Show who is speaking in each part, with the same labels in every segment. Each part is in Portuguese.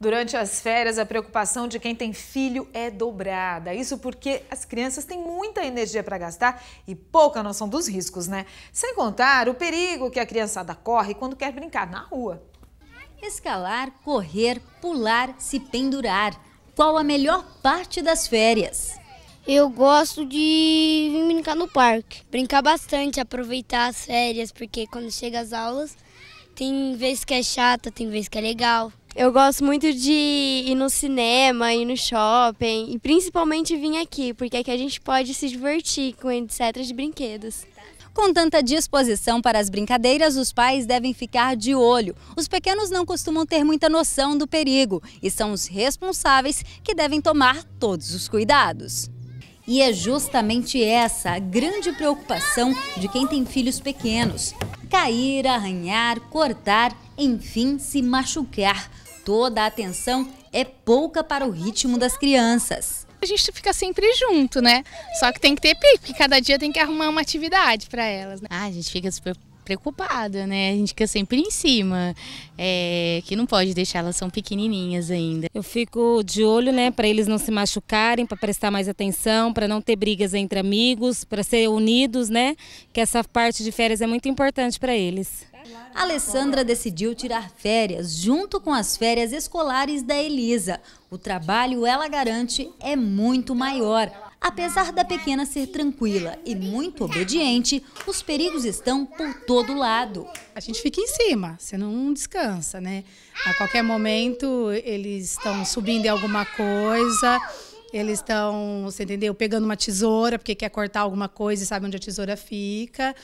Speaker 1: Durante as férias, a preocupação de quem tem filho é dobrada. Isso porque as crianças têm muita energia para gastar e pouca noção dos riscos, né? Sem contar o perigo que a criançada corre quando quer brincar na rua. Escalar, correr,
Speaker 2: pular, se pendurar. Qual a melhor parte das férias? Eu
Speaker 3: gosto de vir brincar no parque, brincar bastante, aproveitar as férias, porque quando chega as aulas, tem vez que é chata, tem vez que é legal. Eu gosto muito de ir no cinema, ir no shopping e principalmente vir aqui, porque aqui a gente
Speaker 2: pode se divertir com etc de brinquedos. Com tanta disposição para as brincadeiras, os pais devem ficar de olho. Os pequenos não costumam ter muita noção do perigo e são os responsáveis que devem tomar todos os cuidados. E é justamente essa a grande preocupação de quem tem filhos pequenos cair, arranhar, cortar, enfim, se machucar. Toda a atenção é pouca para o ritmo das crianças. A gente fica sempre junto, né?
Speaker 1: Só que tem que ter pique, cada dia tem que arrumar uma atividade para elas. Né? Ah, a gente fica super preocupada, né? A gente fica sempre em cima, é, que não pode deixar, elas são pequenininhas ainda. Eu fico de olho, né, para eles não se machucarem, para prestar mais atenção, para não
Speaker 2: ter brigas entre amigos, para ser unidos, né? Que essa parte de férias é muito importante para eles. A Alessandra decidiu tirar férias junto com as férias escolares da Elisa. O trabalho, ela garante, é muito maior. Apesar
Speaker 1: da pequena ser tranquila e muito obediente, os perigos estão por todo lado. A gente fica em cima, você não descansa, né? A qualquer momento eles estão subindo em alguma coisa, eles estão, você entendeu, pegando uma tesoura porque quer cortar alguma coisa e sabe onde a tesoura fica.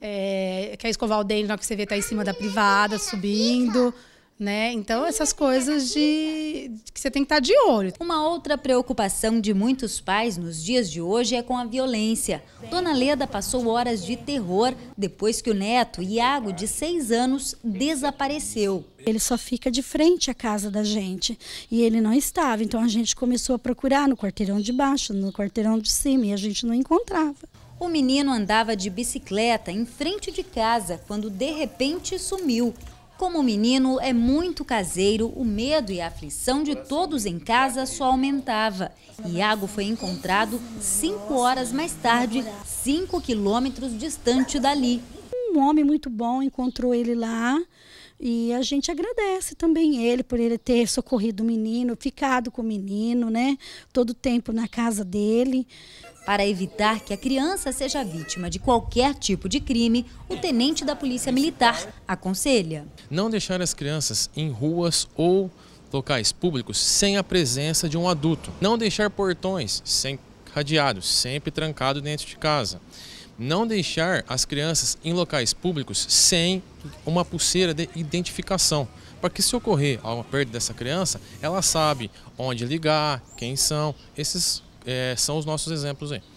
Speaker 1: É, quer escovar o dente, na hora que você vê tá em cima da privada, subindo. Né? Então, essas coisas de que você tem que estar tá de olho. Uma outra preocupação de muitos pais nos dias de hoje
Speaker 2: é com a violência. Dona Leda passou horas de terror depois que o neto, Iago, de 6 anos, desapareceu. Ele só fica de frente à casa da gente
Speaker 3: e ele não estava. Então a gente começou a procurar no quarteirão de baixo, no quarteirão de cima
Speaker 2: e a gente não encontrava. O menino andava de bicicleta em frente de casa quando de repente sumiu como o menino é muito caseiro, o medo e a aflição de todos em casa só aumentava. Iago foi encontrado cinco horas mais tarde, cinco quilômetros distante dali, um homem muito
Speaker 3: bom, encontrou ele lá. E a gente agradece também ele por ele ter socorrido o menino, ficado com o menino, né? Todo o tempo na casa dele.
Speaker 2: Para evitar que a criança seja vítima de qualquer tipo de crime, o tenente da Polícia Militar aconselha:
Speaker 4: não deixar as crianças em ruas ou locais públicos sem a presença de um adulto. Não deixar portões sem cadeados, sempre trancado dentro de casa não deixar as crianças em locais públicos sem uma pulseira de identificação, para que se ocorrer alguma perda dessa criança, ela sabe onde ligar, quem são. Esses é, são os nossos exemplos aí.